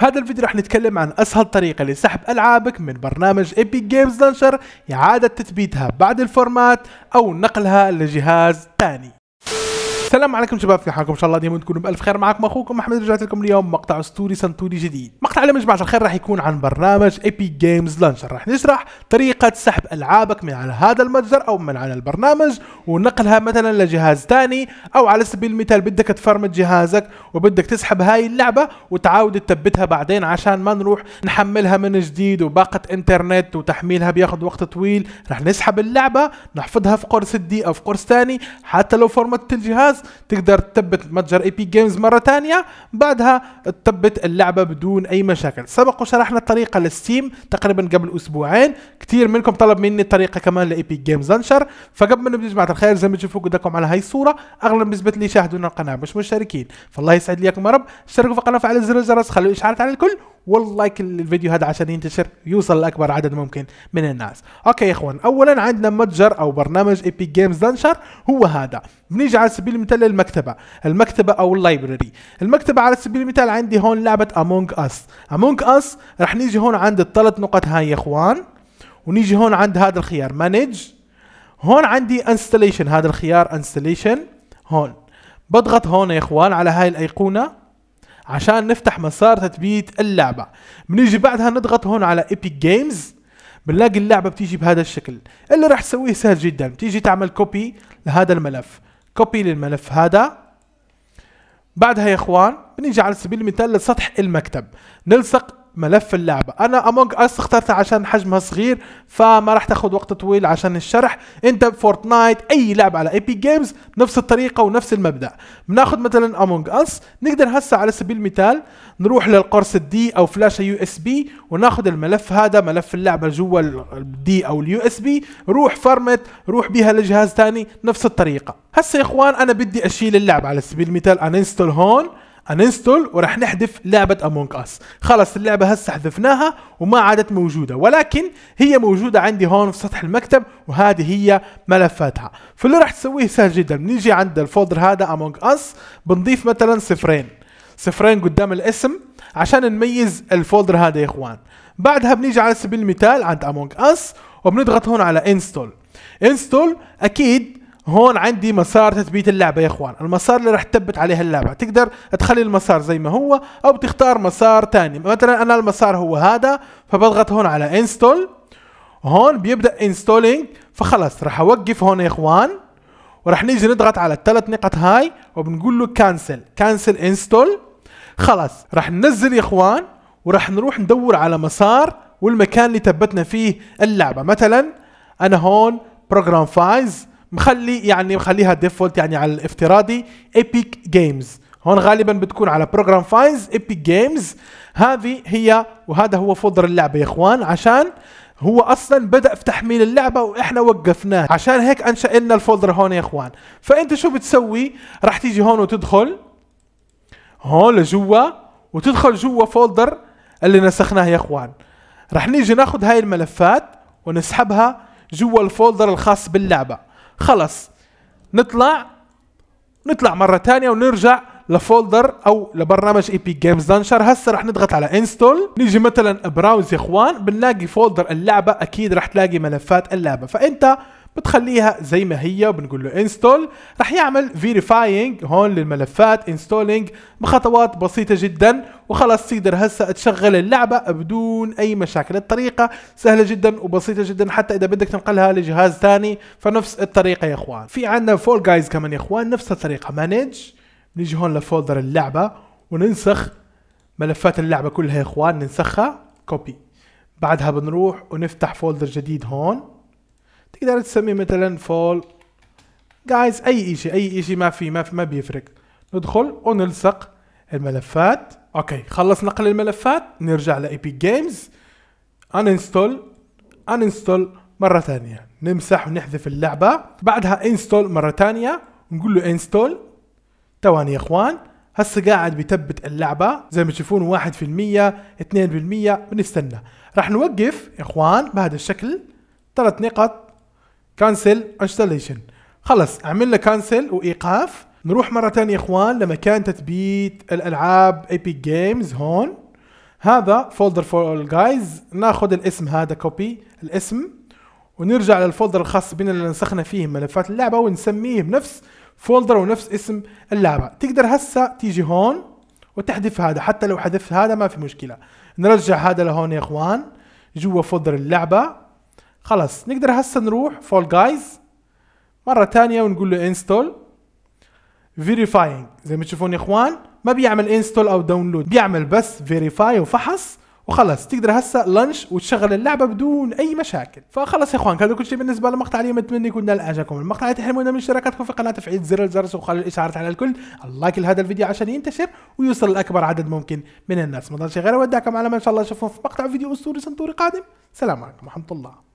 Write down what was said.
في هذا الفيديو رح نتكلم عن اسهل طريقة لسحب العابك من برنامج ايبيك جيمز لانشر اعادة تثبيتها بعد الفورمات او نقلها لجهاز ثاني السلام عليكم شباب كيف حالكم ان شاء الله ديما تكونوا بالف خير معكم اخوكم احمد رجعت لكم اليوم مقطع اسطوري سنتوري جديد مقطع اليوم يا جماعه الخير راح يكون عن برنامج ايبي جيمز لانشر راح نشرح طريقه سحب العابك من على هذا المتجر او من على البرنامج ونقلها مثلا لجهاز ثاني او على سبيل المثال بدك تفرمت جهازك وبدك تسحب هاي اللعبه وتعاود تثبتها بعدين عشان ما نروح نحملها من جديد وباقه انترنت وتحميلها بياخذ وقت طويل راح نسحب اللعبه نحفظها في قرص دي او في قرص ثاني حتى لو فرمت الجهاز تقدر تثبت متجر اي بي جيمز مره ثانيه بعدها تثبت اللعبه بدون اي مشاكل سبق وشرحنا الطريقه للستيم تقريبا قبل اسبوعين كثير منكم طلب مني الطريقه كمان لاي بي جيمز انشر فقبل ما نبدا جماعه الخير زي ما تشوفوا قدامكم على هاي الصوره اغلب نسبه اللي يشاهدون القناه مش مشتركين فالله يسعد ليكم يا رب اشتركوا في القناه وفعلوا زر الجرس خلوا اشعارات على الكل واللايك الفيديو هذا عشان ينتشر يوصل لاكبر عدد ممكن من الناس اوكي يا اخوان اولا عندنا متجر او برنامج ايبيك جيمز لانشر هو هذا بنيجي على سبيل المثال للمكتبه المكتبه او اللايبرري المكتبه على سبيل المثال عندي هون لعبه امونج اس امونج اس رح نيجي هون عند الثلاث نقط هاي يا اخوان ونيجي هون عند هذا الخيار مانج هون عندي انستليشن هذا الخيار انستليشن هون بضغط هون يا اخوان على هاي الايقونه عشان نفتح مسار تثبيت اللعبه بنيجي بعدها نضغط هون على ايبك جيمز بنلاقي اللعبه بتيجي بهذا الشكل اللي راح تسويه سهل جدا بتيجي تعمل كوبي لهذا الملف كوبي للملف هذا بعدها يا اخوان بنيجي على سبيل المثال لسطح المكتب نلصق ملف اللعبة أنا أمونج أس اخترتها عشان حجمها صغير فما راح تاخذ وقت طويل عشان الشرح أنت بفورتنايت أي لعبة على ايبي جيمز نفس الطريقة ونفس المبدأ بناخذ مثلا أمونج أس نقدر هسا على سبيل المثال نروح للقرص الدي أو فلاشة يو اس بي وناخذ الملف هذا ملف اللعبة جوا الدي أو اليو اس بي روح فرمت روح بيها لجهاز ثاني نفس الطريقة هسا يا إخوان أنا بدي أشيل اللعبة على سبيل المثال أنستل هون انستول وراح نحذف لعبه امونج اس خلص اللعبه هسه حذفناها وما عادت موجوده ولكن هي موجوده عندي هون في سطح المكتب وهذه هي ملفاتها فاللي راح تسويه سهل جدا بنيجي عند الفولدر هذا امونج اس بنضيف مثلا صفرين صفرين قدام الاسم عشان نميز الفولدر هذا يا اخوان بعدها بنيجي على سبيل المثال عند امونج اس وبنضغط هون على انستول انستول اكيد هون عندي مسار تثبيت اللعبه يا اخوان المسار اللي راح تثبت عليه اللعبه تقدر تخلي المسار زي ما هو او تختار مسار ثاني مثلا انا المسار هو هذا فبضغط هون على انستول هون بيبدا انستولينج فخلص راح اوقف هون يا اخوان وراح نيجي نضغط على الثلاث نقط هاي وبنقول له كانسل كانسل انستول خلص راح ننزل يا اخوان وراح نروح ندور على مسار والمكان اللي ثبتنا فيه اللعبه مثلا انا هون بروجرام فايز مخلي يعني مخليها ديفولت يعني على الافتراضي ايبيك جيمز هون غالبا بتكون على بروجرام فايلز ايبيك جيمز هذه هي وهذا هو فولدر اللعبه يا اخوان عشان هو اصلا بدا في تحميل اللعبه واحنا وقفناه عشان هيك انشا لنا الفولدر هون يا اخوان فانت شو بتسوي راح تيجي هون وتدخل هون لجوا وتدخل جوا فولدر اللي نسخناه يا اخوان راح نيجي ناخذ هاي الملفات ونسحبها جوا الفولدر الخاص باللعبه خلص نطلع نطلع مره ثانيه ونرجع لفولدر او لبرنامج اي بي جيمز دانشر هسه رح نضغط على انستول نيجي مثلا براوز يا اخوان بنلاقي فولدر اللعبه اكيد رح تلاقي ملفات اللعبه فانت بتخليها زي ما هي وبنقول له انستول راح يعمل فيريفاينج هون للملفات انستولينج بخطوات بسيطه جدا وخلاص تقدر هسه تشغل اللعبه بدون اي مشاكل الطريقه سهله جدا وبسيطه جدا حتى اذا بدك تنقلها لجهاز ثاني فنفس الطريقه يا اخوان في عندنا فول جايز كمان يا اخوان نفس الطريقه مانج نيجي هون لفولدر اللعبه وننسخ ملفات اللعبه كلها يا اخوان ننسخها كوبي بعدها بنروح ونفتح فولدر جديد هون تقدر تسمي مثلا فول جايز اي شيء اي شيء ما في ما في ما بيفرق ندخل ونلصق الملفات اوكي خلص نقل الملفات نرجع لايبيك جيمز انستول انستول مره ثانيه نمسح ونحذف اللعبه بعدها انستول مره ثانيه نقول له انستول ثواني يا اخوان هسه قاعد بيثبت اللعبة زي ما تشوفون 1% 2% بنستنى راح نوقف يا اخوان بهذا الشكل ثلاث نقط كانسل انستليشن خلص عملنا كانسل وايقاف نروح مره ثانيه اخوان لمكان تثبيت الالعاب ايبك جيمز هون هذا فولدر فور اول جايز ناخذ الاسم هذا كوبي الاسم ونرجع للفولدر الخاص بنا اللي نسخنا فيه ملفات اللعبه ونسميه بنفس فولدر ونفس اسم اللعبه تقدر هسه تيجي هون وتحذف هذا حتى لو حذفت هذا ما في مشكله نرجع هذا لهون يا اخوان جوا فولدر اللعبه خلاص نقدر هسه نروح فول جايز مرة ثانية ونقول له انستول فيريفاينج زي ما تشوفون يا اخوان ما بيعمل انستول او داونلود بيعمل بس فيريفاي وفحص وخلص تقدر هسه لانش وتشغل اللعبه بدون اي مشاكل فخلص يا اخوان كان كل شيء بالنسبه لمقطع اليوم اتمنى يكون نال اعجابكم المقطع تحرمونا من اشتراكاتكم في قناه تفعيل زر الجرس وخلي الاشعارات على الكل اللايك لهذا الفيديو عشان ينتشر ويوصل لاكبر عدد ممكن من الناس ما ضلش غير اودعكم على ما ان شاء الله اشوفكم في مقطع فيديو اسطوري سنتوري قادم سلام عليكم ورحمه الله